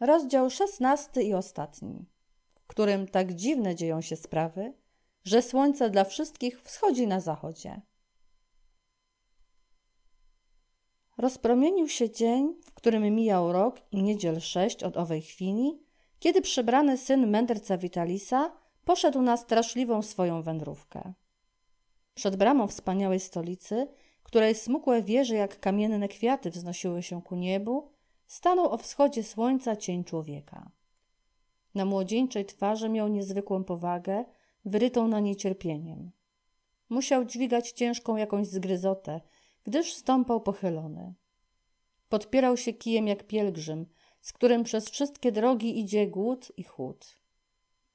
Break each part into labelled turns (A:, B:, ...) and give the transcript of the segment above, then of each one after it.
A: rozdział szesnasty i ostatni, w którym tak dziwne dzieją się sprawy, że słońce dla wszystkich wschodzi na zachodzie. Rozpromienił się dzień, w którym mijał rok i niedziel sześć od owej chwili, kiedy przebrany syn mędrca Witalisa poszedł na straszliwą swoją wędrówkę. Przed bramą wspaniałej stolicy, której smukłe wieże jak kamienne kwiaty wznosiły się ku niebu, stanął o wschodzie słońca cień człowieka. Na młodzieńczej twarzy miał niezwykłą powagę, wyrytą na niecierpieniem. Musiał dźwigać ciężką jakąś zgryzotę, gdyż stąpał pochylony. Podpierał się kijem jak pielgrzym, z którym przez wszystkie drogi idzie głód i chłód.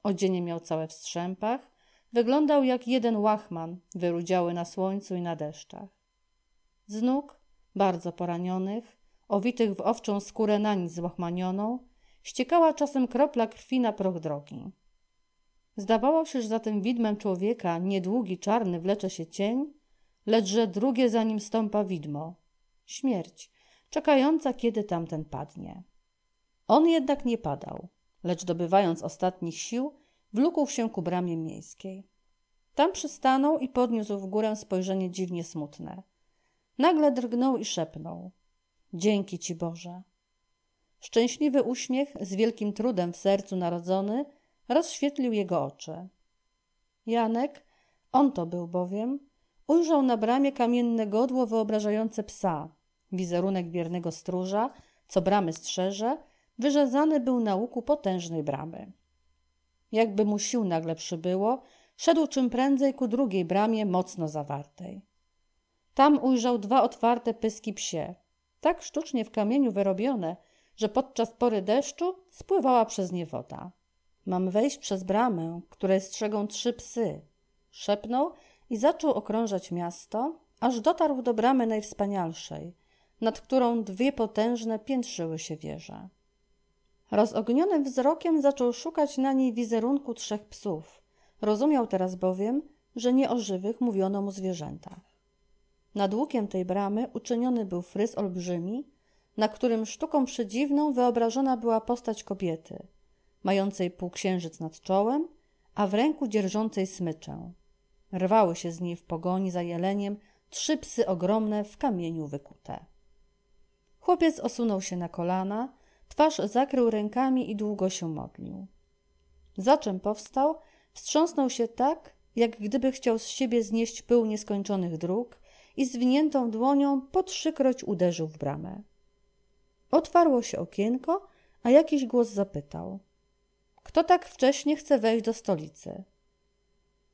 A: Odzienie miał całe w strzępach, wyglądał jak jeden łachman, wyrudziały na słońcu i na deszczach. Z nóg, bardzo poranionych, owitych w owczą skórę na nic złachmanioną, ściekała czasem kropla krwi na proch drogi. Zdawało się, że za tym widmem człowieka niedługi czarny wlecze się cień, lecz że drugie za nim stąpa widmo śmierć, czekająca kiedy tamten padnie. On jednak nie padał, lecz dobywając ostatnich sił, wlókł się ku bramie miejskiej. Tam przystanął i podniósł w górę spojrzenie dziwnie smutne. Nagle drgnął i szepnął. Dzięki Ci, Boże. Szczęśliwy uśmiech z wielkim trudem w sercu narodzony rozświetlił jego oczy. Janek, on to był bowiem, ujrzał na bramie kamienne godło wyobrażające psa. Wizerunek wiernego stróża, co bramy strzeże, wyrzezany był na łuku potężnej bramy. Jakby mu sił nagle przybyło, szedł czym prędzej ku drugiej bramie mocno zawartej. Tam ujrzał dwa otwarte pyski psie – tak sztucznie w kamieniu wyrobione, że podczas pory deszczu spływała przez nie woda. Mam wejść przez bramę, której strzegą trzy psy. Szepnął i zaczął okrążać miasto, aż dotarł do bramy najwspanialszej, nad którą dwie potężne piętrzyły się wieże. Rozognionym wzrokiem zaczął szukać na niej wizerunku trzech psów. Rozumiał teraz bowiem, że nie o żywych mówiono mu zwierzętach. Nad łukiem tej bramy uczyniony był fryz olbrzymi, na którym sztuką przedziwną wyobrażona była postać kobiety, mającej półksiężyc nad czołem, a w ręku dzierżącej smyczę. Rwały się z niej w pogoni za jeleniem trzy psy ogromne w kamieniu wykute. Chłopiec osunął się na kolana, twarz zakrył rękami i długo się modlił. Za czym powstał, wstrząsnął się tak, jak gdyby chciał z siebie znieść pył nieskończonych dróg i zwiniętą dłonią po trzykroć uderzył w bramę. Otwarło się okienko, a jakiś głos zapytał. Kto tak wcześnie chce wejść do stolicy?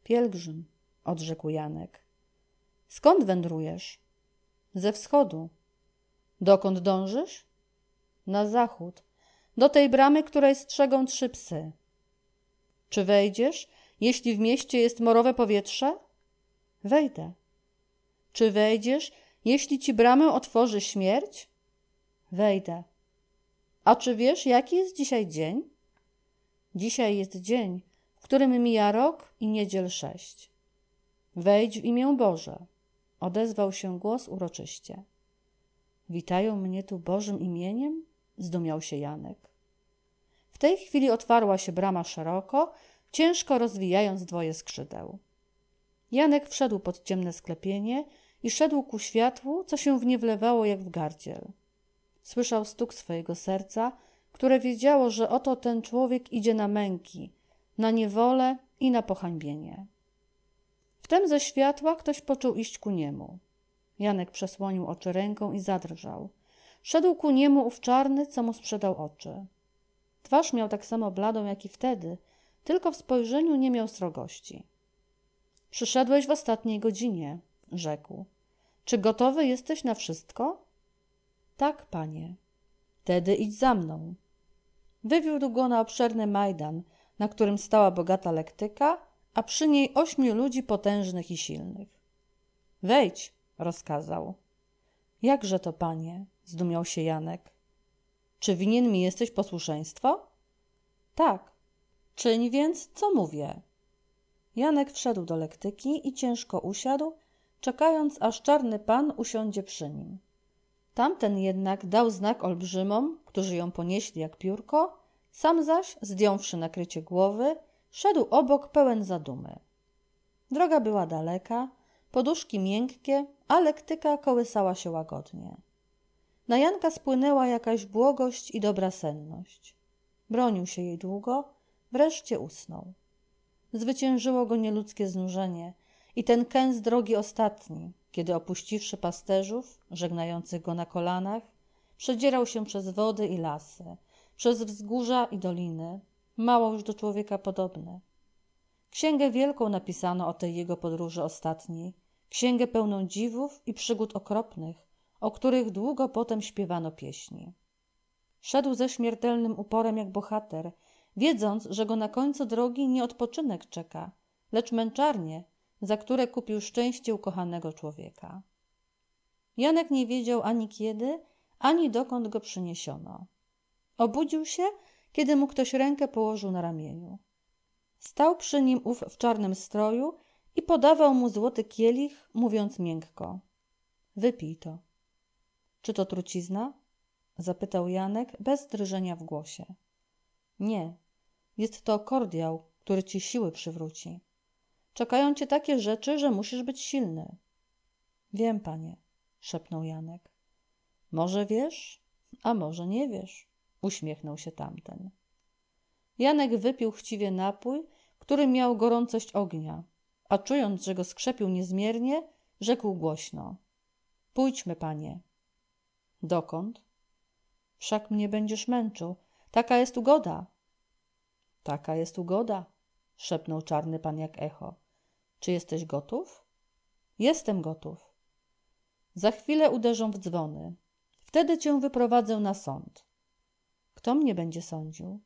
A: Pielgrzym, odrzekł Janek. Skąd wędrujesz? Ze wschodu. Dokąd dążysz? Na zachód, do tej bramy, której strzegą trzy psy. Czy wejdziesz, jeśli w mieście jest morowe powietrze? Wejdę. Czy wejdziesz, jeśli ci bramę otworzy śmierć? Wejdę. A czy wiesz, jaki jest dzisiaj dzień? Dzisiaj jest dzień, w którym mija rok i niedziel sześć. Wejdź w imię Boże, odezwał się głos uroczyście. Witają mnie tu Bożym imieniem? zdumiał się Janek. W tej chwili otwarła się brama szeroko, ciężko rozwijając dwoje skrzydeł. Janek wszedł pod ciemne sklepienie i szedł ku światłu, co się w nie wlewało jak w gardziel. Słyszał stuk swojego serca, które wiedziało, że oto ten człowiek idzie na męki, na niewolę i na pohańbienie. Wtem ze światła ktoś począł iść ku niemu. Janek przesłonił oczy ręką i zadrżał. Szedł ku niemu ów czarny, co mu sprzedał oczy. Twarz miał tak samo bladą, jak i wtedy, tylko w spojrzeniu nie miał srogości. Przyszedłeś w ostatniej godzinie, rzekł. Czy gotowy jesteś na wszystko? Tak, panie. Tedy idź za mną. Wywiódł go na obszerny majdan, na którym stała bogata lektyka, a przy niej ośmiu ludzi potężnych i silnych. Wejdź, rozkazał. Jakże to, panie? zdumiał się Janek. Czy winien mi jesteś posłuszeństwo? Tak. Czyń więc, co mówię. Janek wszedł do lektyki i ciężko usiadł, czekając aż czarny pan usiądzie przy nim. Tamten jednak dał znak olbrzymom, którzy ją ponieśli jak piórko, sam zaś, zdjąwszy nakrycie głowy, szedł obok pełen zadumy. Droga była daleka, poduszki miękkie, a lektyka kołysała się łagodnie. Na Janka spłynęła jakaś błogość i dobra senność. Bronił się jej długo, wreszcie usnął. Zwyciężyło go nieludzkie znużenie, i ten kęs drogi ostatni, kiedy opuściwszy pasterzów, żegnających go na kolanach, przedzierał się przez wody i lasy, przez wzgórza i doliny, mało już do człowieka podobne. Księgę wielką napisano o tej jego podróży ostatniej, księgę pełną dziwów i przygód okropnych, o których długo potem śpiewano pieśni. Szedł ze śmiertelnym uporem jak bohater, wiedząc, że go na końcu drogi nie odpoczynek czeka, lecz męczarnie, za które kupił szczęście ukochanego człowieka. Janek nie wiedział ani kiedy, ani dokąd go przyniesiono. Obudził się, kiedy mu ktoś rękę położył na ramieniu. Stał przy nim ów w czarnym stroju i podawał mu złoty kielich, mówiąc miękko: Wypij to. Czy to trucizna? zapytał Janek bez drżenia w głosie. Nie, jest to kordiał, który ci siły przywróci. Czekają cię takie rzeczy, że musisz być silny. Wiem, panie, szepnął Janek. Może wiesz, a może nie wiesz, uśmiechnął się tamten. Janek wypił chciwie napój, który miał gorącość ognia, a czując, że go skrzepił niezmiernie, rzekł głośno: Pójdźmy, panie. Dokąd? Wszak mnie będziesz męczył. Taka jest ugoda. Taka jest ugoda, szepnął czarny pan jak echo. Czy jesteś gotów? Jestem gotów. Za chwilę uderzą w dzwony. Wtedy cię wyprowadzę na sąd. Kto mnie będzie sądził?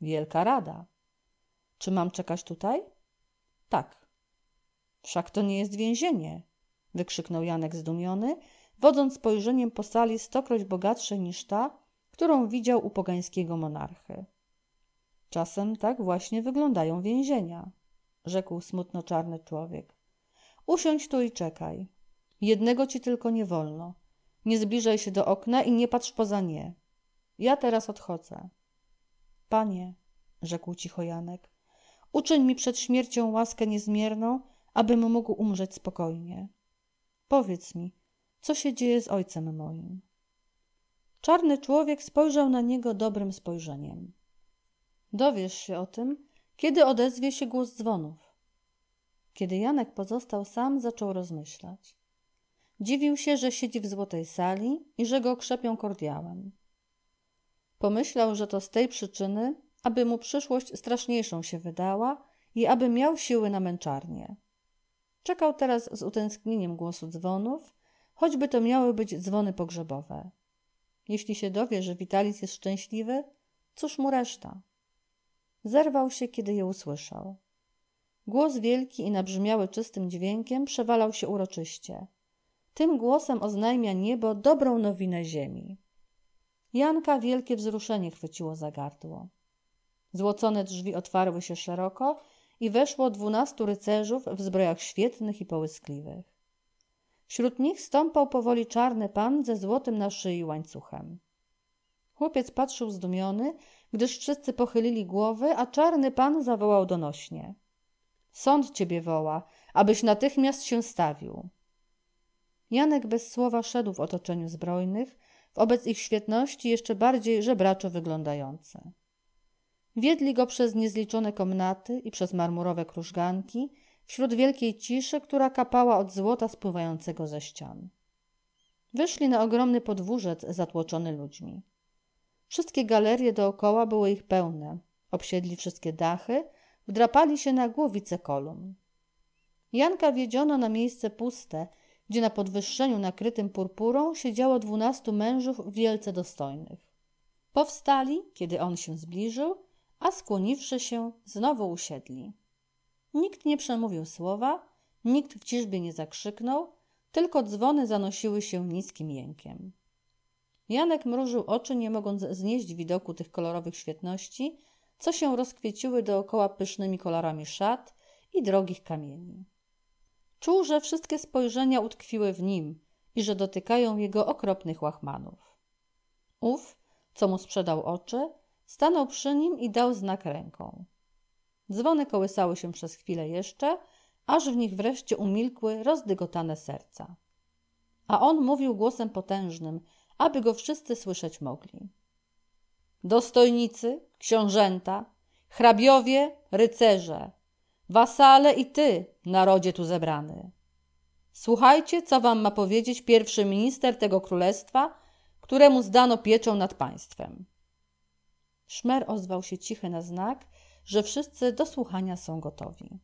A: Wielka Rada. Czy mam czekać tutaj? Tak. Wszak to nie jest więzienie, wykrzyknął Janek zdumiony, wodząc spojrzeniem po sali stokroć bogatszej niż ta, którą widział u pogańskiego monarchy. Czasem tak właśnie wyglądają więzienia rzekł smutno czarny człowiek. Usiądź tu i czekaj. Jednego ci tylko nie wolno. Nie zbliżaj się do okna i nie patrz poza nie. Ja teraz odchodzę. Panie, rzekł cicho Janek, uczyń mi przed śmiercią łaskę niezmierną, abym mógł umrzeć spokojnie. Powiedz mi, co się dzieje z ojcem moim? Czarny człowiek spojrzał na niego dobrym spojrzeniem. Dowiesz się o tym, kiedy odezwie się głos dzwonów? Kiedy Janek pozostał sam, zaczął rozmyślać. Dziwił się, że siedzi w złotej sali i że go krzepią kordiałem. Pomyślał, że to z tej przyczyny, aby mu przyszłość straszniejszą się wydała i aby miał siły na męczarnię. Czekał teraz z utęsknieniem głosu dzwonów, choćby to miały być dzwony pogrzebowe. Jeśli się dowie, że Witalis jest szczęśliwy, cóż mu reszta? Zerwał się, kiedy je usłyszał. Głos wielki i nabrzmiały czystym dźwiękiem przewalał się uroczyście. Tym głosem oznajmia niebo dobrą nowinę ziemi. Janka wielkie wzruszenie chwyciło za gardło. Złocone drzwi otwarły się szeroko i weszło dwunastu rycerzów w zbrojach świetnych i połyskliwych. Wśród nich stąpał powoli czarny pan ze złotym na szyi łańcuchem. Chłopiec patrzył zdumiony, gdyż wszyscy pochylili głowy, a czarny pan zawołał donośnie. Sąd ciebie woła, abyś natychmiast się stawił. Janek bez słowa szedł w otoczeniu zbrojnych, wobec ich świetności jeszcze bardziej żebraczo wyglądające. Wiedli go przez niezliczone komnaty i przez marmurowe krużganki, wśród wielkiej ciszy, która kapała od złota spływającego ze ścian. Wyszli na ogromny podwórzec zatłoczony ludźmi. Wszystkie galerie dookoła były ich pełne. Obsiedli wszystkie dachy, wdrapali się na głowice kolumn. Janka wiedziono na miejsce puste, gdzie na podwyższeniu nakrytym purpurą siedziało dwunastu mężów wielce dostojnych. Powstali, kiedy on się zbliżył, a skłoniwszy się, znowu usiedli. Nikt nie przemówił słowa, nikt w ciżbie nie zakrzyknął, tylko dzwony zanosiły się niskim jękiem. Janek mrużył oczy, nie mogąc znieść widoku tych kolorowych świetności, co się rozkwieciły dookoła pysznymi kolorami szat i drogich kamieni. Czuł, że wszystkie spojrzenia utkwiły w nim i że dotykają jego okropnych łachmanów. Ów, co mu sprzedał oczy, stanął przy nim i dał znak ręką. Dzwony kołysały się przez chwilę jeszcze, aż w nich wreszcie umilkły rozdygotane serca. A on mówił głosem potężnym, aby go wszyscy słyszeć mogli. Dostojnicy, książęta, hrabiowie, rycerze, wasale i ty, narodzie tu zebrany. Słuchajcie, co wam ma powiedzieć pierwszy minister tego królestwa, któremu zdano pieczę nad państwem. Szmer ozwał się cichy na znak, że wszyscy do słuchania są gotowi.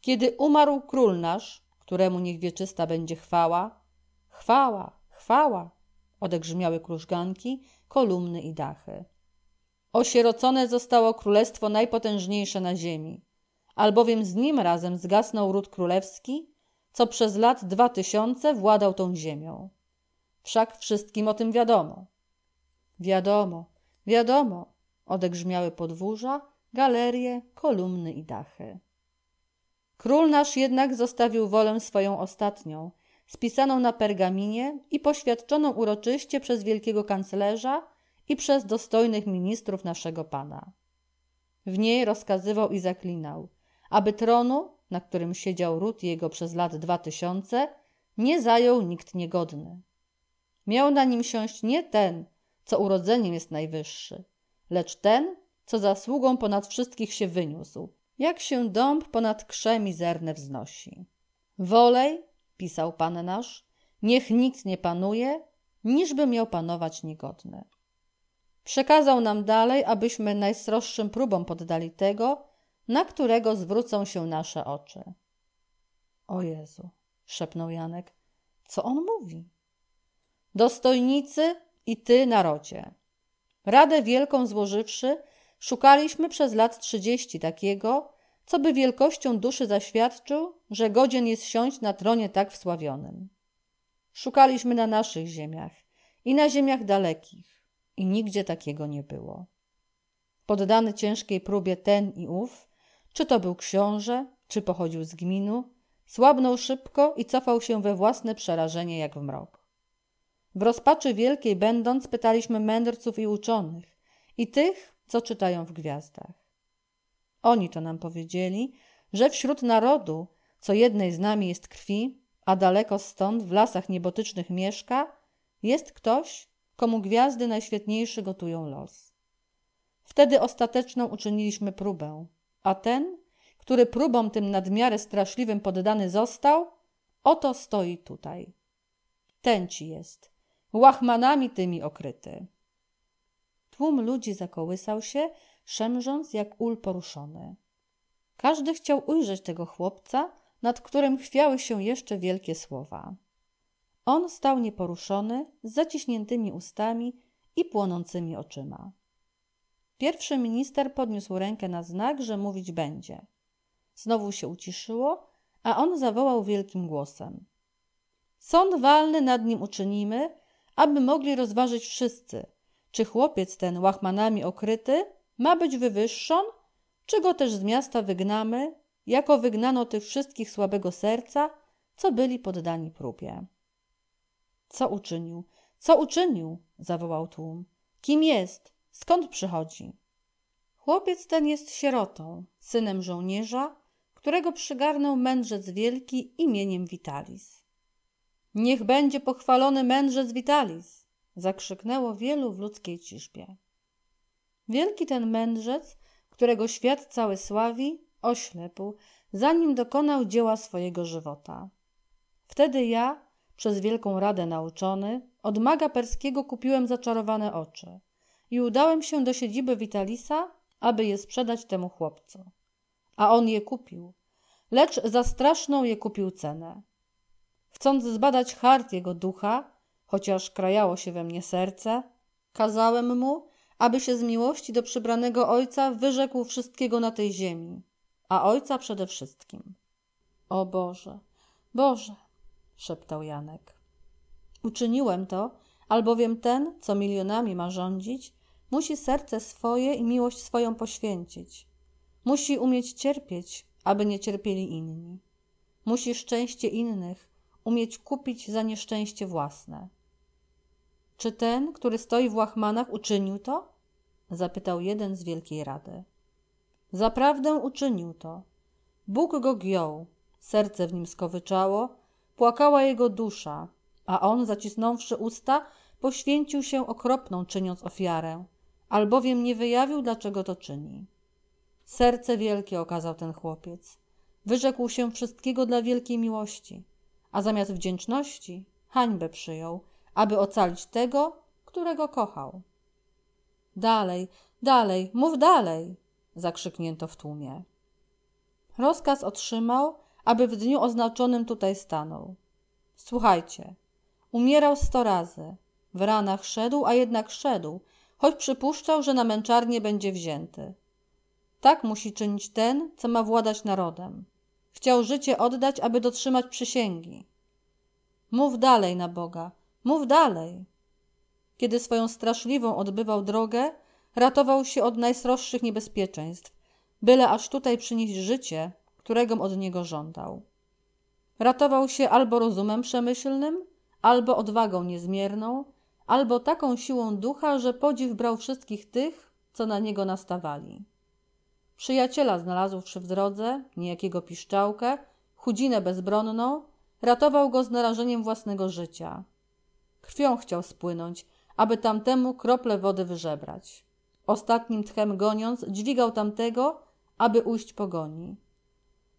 A: Kiedy umarł król nasz, któremu niech wieczysta będzie chwała, chwała, chwała, Odegrzmiały krużganki, kolumny i dachy. Osierocone zostało królestwo najpotężniejsze na ziemi, albowiem z nim razem zgasnął ród królewski, co przez lat dwa tysiące władał tą ziemią. Wszak wszystkim o tym wiadomo. Wiadomo, wiadomo, odegrzmiały podwórza, galerie, kolumny i dachy. Król nasz jednak zostawił wolę swoją ostatnią spisaną na pergaminie i poświadczoną uroczyście przez wielkiego kanclerza i przez dostojnych ministrów naszego Pana. W niej rozkazywał i zaklinał, aby tronu, na którym siedział ród jego przez lat dwa tysiące, nie zajął nikt niegodny. Miał na nim siąść nie ten, co urodzeniem jest najwyższy, lecz ten, co zasługą ponad wszystkich się wyniósł, jak się dąb ponad krze mizerne wznosi. Wolej, pisał Pan nasz, niech nikt nie panuje, niżby miał panować niegodny. Przekazał nam dalej, abyśmy najsroższym próbom poddali tego, na którego zwrócą się nasze oczy. O Jezu, szepnął Janek, co on mówi? Dostojnicy i ty, narodzie. Radę wielką złożywszy, szukaliśmy przez lat trzydzieści takiego, co by wielkością duszy zaświadczył, że godzien jest siąść na tronie tak wsławionym. Szukaliśmy na naszych ziemiach i na ziemiach dalekich, i nigdzie takiego nie było. Poddany ciężkiej próbie ten i ów, czy to był książę, czy pochodził z gminu, słabnął szybko i cofał się we własne przerażenie jak w mrok. W rozpaczy wielkiej będąc pytaliśmy mędrców i uczonych, i tych, co czytają w gwiazdach oni to nam powiedzieli, że wśród narodu, co jednej z nami jest krwi, a daleko stąd w lasach niebotycznych mieszka, jest ktoś, komu gwiazdy najświetniejsze gotują los. Wtedy ostateczną uczyniliśmy próbę, a ten, który próbom tym nadmiarę straszliwym poddany został, oto stoi tutaj. Ten ci jest, łachmanami tymi okryty. Tłum ludzi zakołysał się szemrząc jak ul poruszony. Każdy chciał ujrzeć tego chłopca, nad którym chwiały się jeszcze wielkie słowa. On stał nieporuszony, z zaciśniętymi ustami i płonącymi oczyma. Pierwszy minister podniósł rękę na znak, że mówić będzie. Znowu się uciszyło, a on zawołał wielkim głosem: Sąd walny nad nim uczynimy, aby mogli rozważyć wszyscy, czy chłopiec ten łachmanami okryty ma być wywyższon, czego też z miasta wygnamy, jako wygnano tych wszystkich słabego serca, co byli poddani próbie. Co uczynił? Co uczynił? zawołał tłum. Kim jest? Skąd przychodzi? Chłopiec ten jest sierotą, synem żołnierza, którego przygarnął mędrzec wielki imieniem Vitalis. Niech będzie pochwalony mędrzec Vitalis! zakrzyknęło wielu w ludzkiej ciżbie. Wielki ten mędrzec, którego świat cały sławi, oślepł, zanim dokonał dzieła swojego żywota. Wtedy ja, przez wielką radę nauczony, od maga perskiego kupiłem zaczarowane oczy i udałem się do siedziby Witalisa, aby je sprzedać temu chłopcu. A on je kupił, lecz za straszną je kupił cenę. Chcąc zbadać hart jego ducha, chociaż krajało się we mnie serce, kazałem mu, aby się z miłości do przybranego Ojca wyrzekł wszystkiego na tej ziemi, a Ojca przede wszystkim. O Boże, Boże, szeptał Janek. Uczyniłem to, albowiem ten, co milionami ma rządzić, musi serce swoje i miłość swoją poświęcić. Musi umieć cierpieć, aby nie cierpieli inni. Musi szczęście innych umieć kupić za nieszczęście własne. Czy ten, który stoi w łachmanach, uczynił to? zapytał jeden z Wielkiej Rady. Zaprawdę uczynił to. Bóg go giął, serce w nim skowyczało, płakała jego dusza, a on, zacisnąwszy usta, poświęcił się okropną, czyniąc ofiarę, albowiem nie wyjawił, dlaczego to czyni. Serce wielkie okazał ten chłopiec. Wyrzekł się wszystkiego dla wielkiej miłości, a zamiast wdzięczności hańbę przyjął aby ocalić tego, którego kochał. Dalej, dalej, mów dalej! zakrzyknięto w tłumie. Rozkaz otrzymał, aby w dniu oznaczonym tutaj stanął. Słuchajcie, umierał sto razy, w ranach szedł, a jednak szedł, choć przypuszczał, że na męczarnię będzie wzięty. Tak musi czynić ten, co ma władać narodem. Chciał życie oddać, aby dotrzymać przysięgi. Mów dalej na Boga, Mów dalej. Kiedy swoją straszliwą odbywał drogę, ratował się od najsroższych niebezpieczeństw, byle aż tutaj przynieść życie, którego od niego żądał. Ratował się albo rozumem przemyślnym, albo odwagą niezmierną, albo taką siłą ducha, że podziw brał wszystkich tych, co na niego nastawali. Przyjaciela znalazłszy w drodze, niejakiego piszczałkę, chudzinę bezbronną, ratował go z narażeniem własnego życia – Krwią chciał spłynąć, aby tamtemu krople wody wyżebrać. Ostatnim tchem goniąc, dźwigał tamtego, aby ujść pogoni.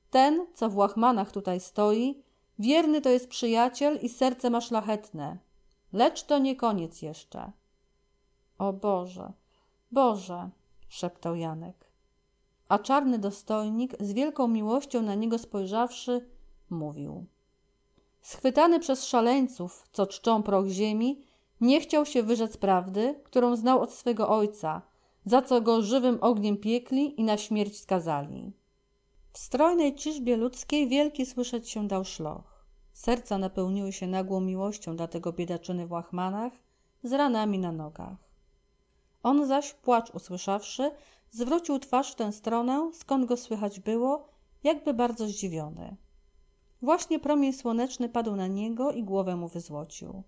A: Ten, co w łachmanach tutaj stoi, wierny to jest przyjaciel i serce ma szlachetne. Lecz to nie koniec jeszcze. O Boże, Boże, szeptał Janek. A czarny dostojnik, z wielką miłością na niego spojrzawszy, mówił. Schwytany przez szaleńców, co czczą proch ziemi, nie chciał się wyrzec prawdy, którą znał od swego ojca, za co go żywym ogniem piekli i na śmierć skazali. W strojnej ciżbie ludzkiej wielki słyszeć się dał szloch. Serca napełniły się nagłą miłością dla tego biedaczyny w łachmanach z ranami na nogach. On zaś, płacz usłyszawszy, zwrócił twarz w tę stronę, skąd go słychać było, jakby bardzo zdziwiony. Właśnie promień słoneczny padł na niego i głowę mu wyzłocił.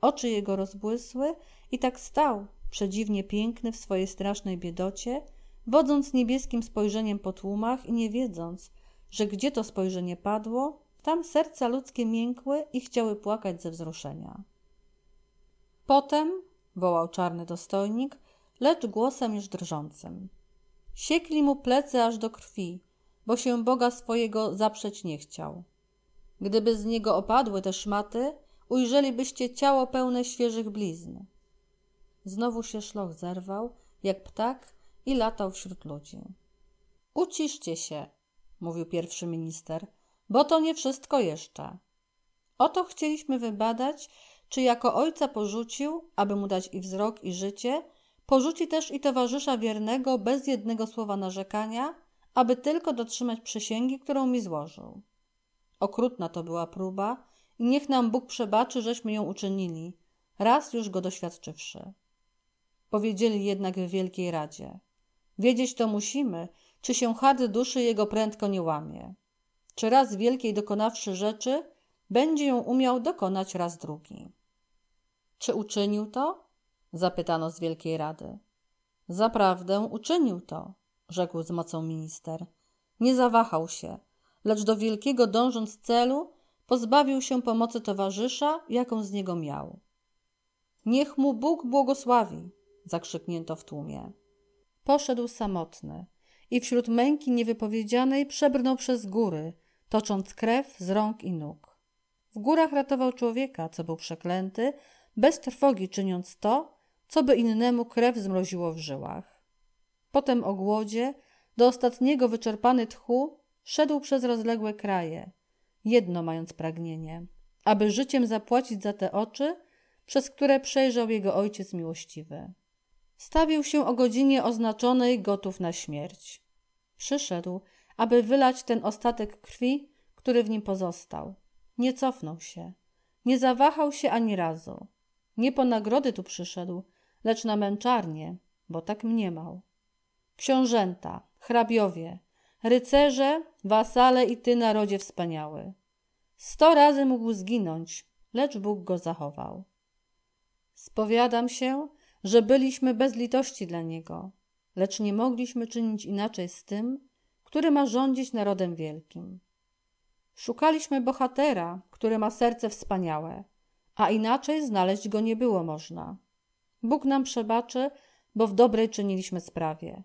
A: Oczy jego rozbłysły i tak stał, przedziwnie piękny w swojej strasznej biedocie, wodząc niebieskim spojrzeniem po tłumach i nie wiedząc, że gdzie to spojrzenie padło, tam serca ludzkie miękły i chciały płakać ze wzruszenia. Potem, wołał czarny dostojnik, lecz głosem już drżącym. Siekli mu plecy aż do krwi, bo się Boga swojego zaprzeć nie chciał. Gdyby z niego opadły te szmaty, ujrzelibyście ciało pełne świeżych blizn. Znowu się szloch zerwał, jak ptak, i latał wśród ludzi. Uciszcie się, mówił pierwszy minister, bo to nie wszystko jeszcze. Oto chcieliśmy wybadać, czy jako ojca porzucił, aby mu dać i wzrok, i życie, porzuci też i towarzysza wiernego bez jednego słowa narzekania, aby tylko dotrzymać przysięgi, którą mi złożył. Okrutna to była próba i niech nam Bóg przebaczy, żeśmy ją uczynili, raz już go doświadczywszy. Powiedzieli jednak w Wielkiej Radzie. Wiedzieć to musimy, czy się hard duszy jego prędko nie łamie. Czy raz wielkiej dokonawszy rzeczy, będzie ją umiał dokonać raz drugi. Czy uczynił to? zapytano z Wielkiej Rady. Zaprawdę uczynił to, rzekł z mocą minister. Nie zawahał się, lecz do wielkiego dążąc celu, pozbawił się pomocy towarzysza, jaką z niego miał. Niech mu Bóg błogosławi! zakrzyknięto w tłumie. Poszedł samotny i wśród męki niewypowiedzianej przebrnął przez góry, tocząc krew z rąk i nóg. W górach ratował człowieka, co był przeklęty, bez trwogi czyniąc to, co by innemu krew zmroziło w żyłach. Potem o głodzie, do ostatniego wyczerpany tchu, Szedł przez rozległe kraje, jedno mając pragnienie, aby życiem zapłacić za te oczy, przez które przejrzał jego ojciec miłościwy. Stawił się o godzinie oznaczonej gotów na śmierć. Przyszedł, aby wylać ten ostatek krwi, który w nim pozostał. Nie cofnął się, nie zawahał się ani razu. Nie po nagrody tu przyszedł, lecz na męczarnię, bo tak mniemał. Książęta, hrabiowie, Rycerze, wasale i ty, narodzie wspaniały. Sto razy mógł zginąć, lecz Bóg go zachował. Spowiadam się, że byliśmy bez litości dla niego, lecz nie mogliśmy czynić inaczej z tym, który ma rządzić narodem wielkim. Szukaliśmy bohatera, który ma serce wspaniałe, a inaczej znaleźć go nie było można. Bóg nam przebaczy, bo w dobrej czyniliśmy sprawie.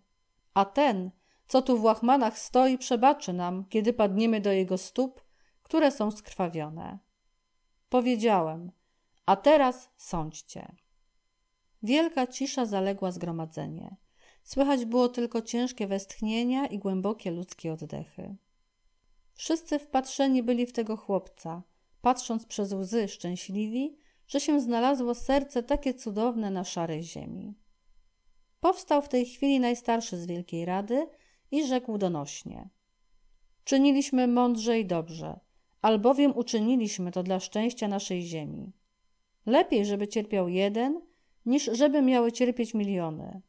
A: A ten, co tu w łachmanach stoi, przebaczy nam, kiedy padniemy do jego stóp, które są skrwawione. Powiedziałem, a teraz sądźcie. Wielka cisza zaległa zgromadzenie. Słychać było tylko ciężkie westchnienia i głębokie ludzkie oddechy. Wszyscy wpatrzeni byli w tego chłopca, patrząc przez łzy szczęśliwi, że się znalazło serce takie cudowne na szarej ziemi. Powstał w tej chwili najstarszy z Wielkiej Rady, i rzekł donośnie: Czyniliśmy mądrze i dobrze, albowiem uczyniliśmy to dla szczęścia naszej ziemi. Lepiej, żeby cierpiał jeden, niż żeby miały cierpieć miliony.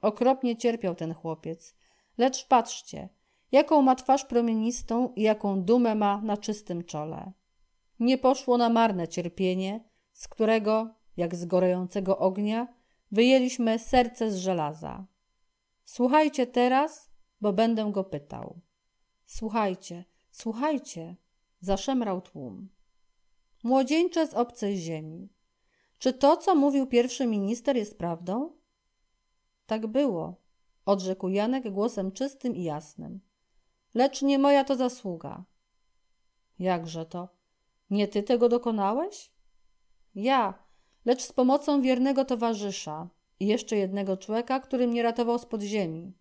A: Okropnie cierpiał ten chłopiec, lecz patrzcie, jaką ma twarz promienistą i jaką dumę ma na czystym czole. Nie poszło na marne cierpienie, z którego, jak z gorącego ognia, wyjęliśmy serce z żelaza. Słuchajcie teraz, bo będę go pytał. Słuchajcie, słuchajcie, zaszemrał tłum. Młodzieńcze z obcej ziemi. Czy to, co mówił pierwszy minister, jest prawdą? Tak było, odrzekł Janek głosem czystym i jasnym. Lecz nie moja to zasługa. Jakże to? Nie ty tego dokonałeś? Ja, lecz z pomocą wiernego towarzysza i jeszcze jednego człowieka, który mnie ratował z podziemi.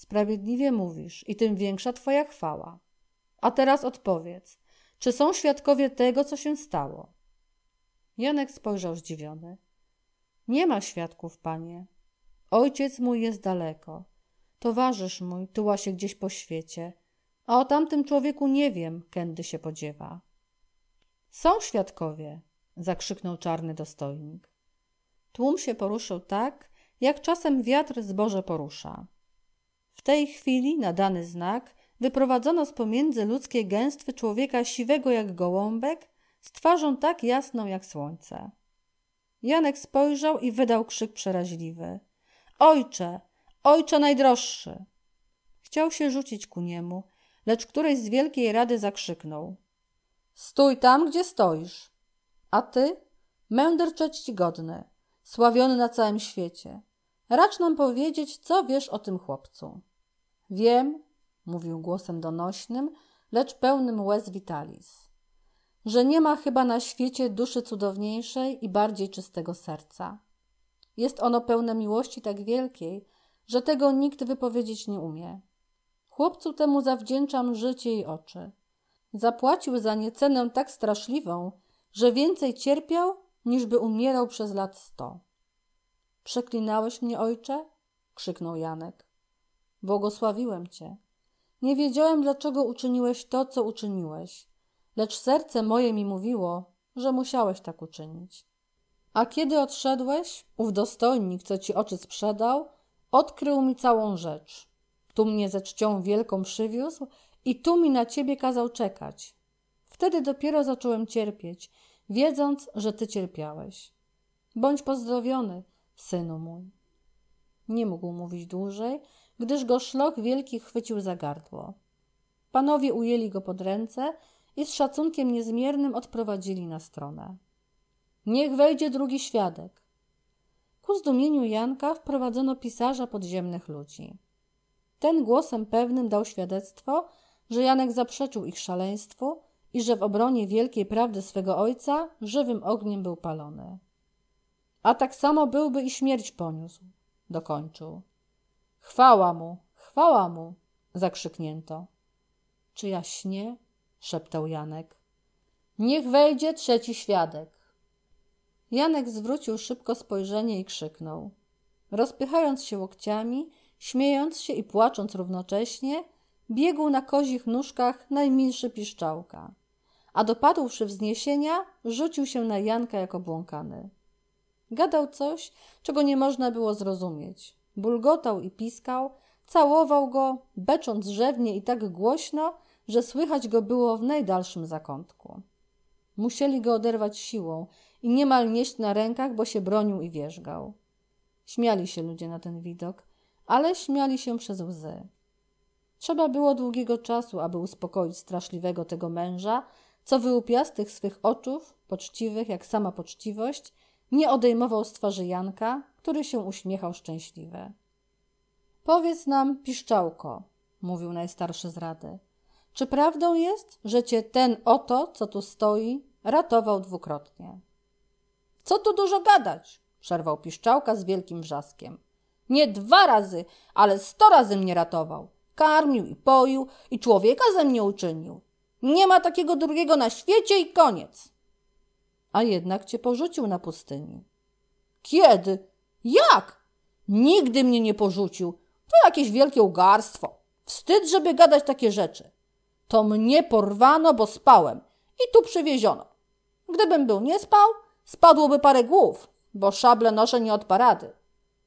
A: Sprawiedliwie mówisz i tym większa Twoja chwała. A teraz odpowiedz, czy są świadkowie tego, co się stało? Janek spojrzał zdziwiony. Nie ma świadków, panie. Ojciec mój jest daleko. Towarzysz mój tuła się gdzieś po świecie, a o tamtym człowieku nie wiem, kędy się podziewa. Są świadkowie, zakrzyknął czarny dostojnik. Tłum się poruszył tak, jak czasem wiatr zboże porusza. W tej chwili na dany znak wyprowadzono z pomiędzy ludzkiej gęstwy człowieka siwego jak gołąbek, z twarzą tak jasną jak słońce. Janek spojrzał i wydał krzyk przeraźliwy. Ojcze, ojcze najdroższy! Chciał się rzucić ku niemu, lecz któryś z wielkiej rady zakrzyknął. Stój tam, gdzie stoisz. A ty, mędrcze czcigodny, godny, sławiony na całym świecie. Racz nam powiedzieć, co wiesz o tym chłopcu. Wiem, mówił głosem donośnym, lecz pełnym łez Vitalis, że nie ma chyba na świecie duszy cudowniejszej i bardziej czystego serca. Jest ono pełne miłości tak wielkiej, że tego nikt wypowiedzieć nie umie. Chłopcu temu zawdzięczam życie i oczy. Zapłacił za nie cenę tak straszliwą, że więcej cierpiał, niż by umierał przez lat sto. Przeklinałeś mnie, ojcze? krzyknął Janek. Błogosławiłem cię. Nie wiedziałem, dlaczego uczyniłeś to, co uczyniłeś, lecz serce moje mi mówiło, że musiałeś tak uczynić. A kiedy odszedłeś, ów dostojnik, co ci oczy sprzedał, odkrył mi całą rzecz. Tu mnie ze czcią wielką przywiózł i tu mi na ciebie kazał czekać. Wtedy dopiero zacząłem cierpieć, wiedząc, że ty cierpiałeś. Bądź pozdrowiony, synu mój. Nie mógł mówić dłużej, gdyż go szlok wielki chwycił za gardło. Panowie ujęli go pod ręce i z szacunkiem niezmiernym odprowadzili na stronę. Niech wejdzie drugi świadek. Ku zdumieniu Janka wprowadzono pisarza podziemnych ludzi. Ten głosem pewnym dał świadectwo, że Janek zaprzeczył ich szaleństwu i że w obronie wielkiej prawdy swego ojca żywym ogniem był palony a tak samo byłby i śmierć poniósł, dokończył. Chwała mu, chwała mu, zakrzyknięto. Czy ja śnię? szeptał Janek. Niech wejdzie trzeci świadek. Janek zwrócił szybko spojrzenie i krzyknął. Rozpychając się łokciami, śmiejąc się i płacząc równocześnie, biegł na kozich nóżkach najmilszy piszczałka, a dopadłszy wzniesienia, rzucił się na Janka jako błąkany. Gadał coś, czego nie można było zrozumieć. Bulgotał i piskał, całował go, becząc rzewnie i tak głośno, że słychać go było w najdalszym zakątku. Musieli go oderwać siłą i niemal nieść na rękach, bo się bronił i wierzgał. Śmiali się ludzie na ten widok, ale śmiali się przez łzy. Trzeba było długiego czasu, aby uspokoić straszliwego tego męża, co wyłupiał z tych swych oczów, poczciwych jak sama poczciwość, nie odejmował z twarzy Janka, który się uśmiechał szczęśliwie. Powiedz nam, piszczałko, mówił najstarszy z rady, czy prawdą jest, że cię ten oto, co tu stoi, ratował dwukrotnie? Co tu dużo gadać? przerwał piszczałka z wielkim wrzaskiem. Nie dwa razy, ale sto razy mnie ratował. Karmił i poił i człowieka ze mnie uczynił. Nie ma takiego drugiego na świecie i koniec a jednak cię porzucił na pustyni. Kiedy? Jak? Nigdy mnie nie porzucił. To jakieś wielkie ugarstwo. Wstyd, żeby gadać takie rzeczy. To mnie porwano, bo spałem i tu przywieziono. Gdybym był nie spał, spadłoby parę głów, bo szable noszę nie od parady.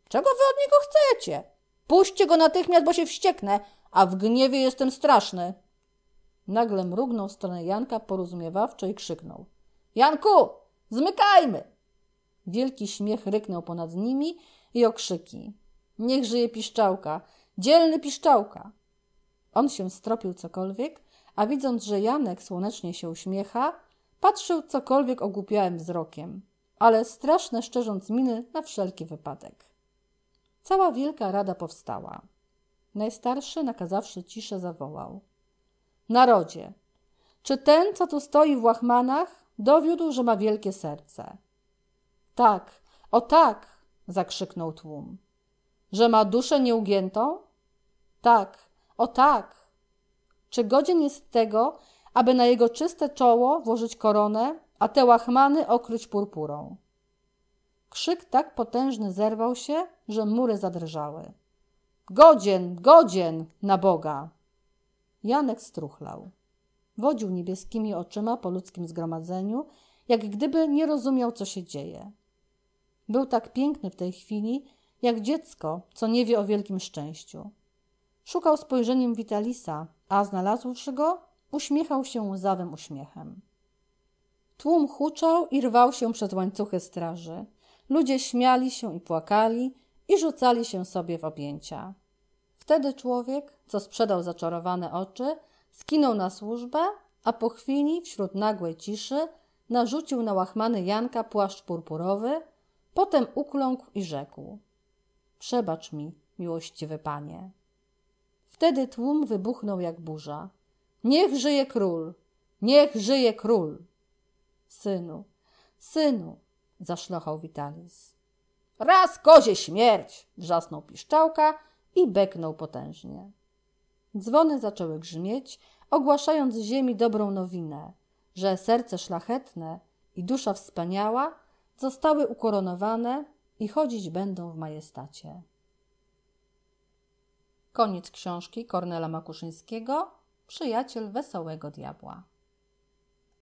A: Czego wy od niego chcecie? Puśćcie go natychmiast, bo się wścieknę, a w gniewie jestem straszny. Nagle mrugnął w stronę Janka porozumiewawczo i krzyknął. Janku, zmykajmy! Wielki śmiech ryknął ponad nimi i okrzyki. Niech żyje piszczałka, dzielny piszczałka! On się stropił cokolwiek, a widząc, że Janek słonecznie się uśmiecha, patrzył cokolwiek ogłupiałym wzrokiem, ale straszne szczerząc miny na wszelki wypadek. Cała wielka rada powstała. Najstarszy, nakazawszy ciszę, zawołał. Narodzie, czy ten, co tu stoi w łachmanach, dowiódł, że ma wielkie serce. Tak, o tak! zakrzyknął tłum. Że ma duszę nieugiętą? Tak, o tak! Czy godzien jest tego, aby na jego czyste czoło włożyć koronę, a te łachmany okryć purpurą? Krzyk tak potężny zerwał się, że mury zadrżały. Godzien, godzien na Boga! Janek struchlał. Wodził niebieskimi oczyma po ludzkim zgromadzeniu, jak gdyby nie rozumiał, co się dzieje. Był tak piękny w tej chwili, jak dziecko, co nie wie o wielkim szczęściu. Szukał spojrzeniem Witalisa, a znalazłszy go, uśmiechał się łzawym uśmiechem. Tłum huczał i rwał się przez łańcuchy straży. Ludzie śmiali się i płakali i rzucali się sobie w objęcia. Wtedy człowiek, co sprzedał zaczarowane oczy, skinął na służbę, a po chwili, wśród nagłej ciszy, narzucił na łachmany Janka płaszcz purpurowy, potem ukląkł i rzekł: Przebacz mi, miłościwy panie. Wtedy tłum wybuchnął jak burza. Niech żyje król! Niech żyje król! Synu, synu! zaszlochał Witalis. Raz kozie śmierć! wrzasnął piszczałka i beknął potężnie. Dzwony zaczęły grzmieć, ogłaszając ziemi dobrą nowinę, że serce szlachetne i dusza wspaniała zostały ukoronowane i chodzić będą w majestacie. Koniec książki Kornela Makuszyńskiego Przyjaciel Wesołego Diabła.